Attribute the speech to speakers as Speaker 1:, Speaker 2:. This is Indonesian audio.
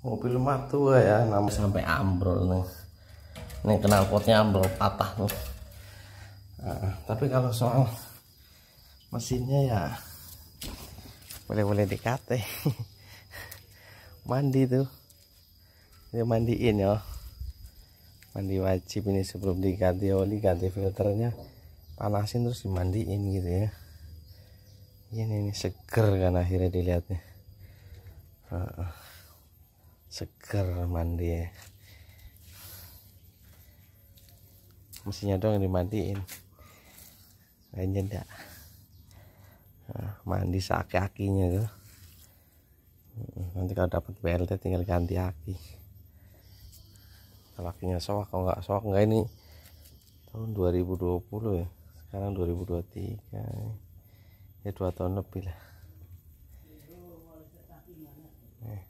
Speaker 1: mobil mah tua ya namanya sampai ambrol nih ini kenal potnya ambrol patah nih nah, tapi kalau soal mesinnya ya boleh-boleh dikate mandi tuh dia ya, mandiin ya mandi wajib ini sebelum diganti oli oh, ganti filternya panasin terus dimandiin gitu ya ini, ini seger kan akhirnya dilihatnya uh -uh seger mandi ya mestinya dong dimandiin lainnya enggak nah, mandi seaki akinya tuh hmm, nanti kalau dapat BLT tinggal ganti aki kalau akinya soak kalau nggak soak nggak ini tahun 2020 ya sekarang 2023 ya dua tahun lebih lah eh.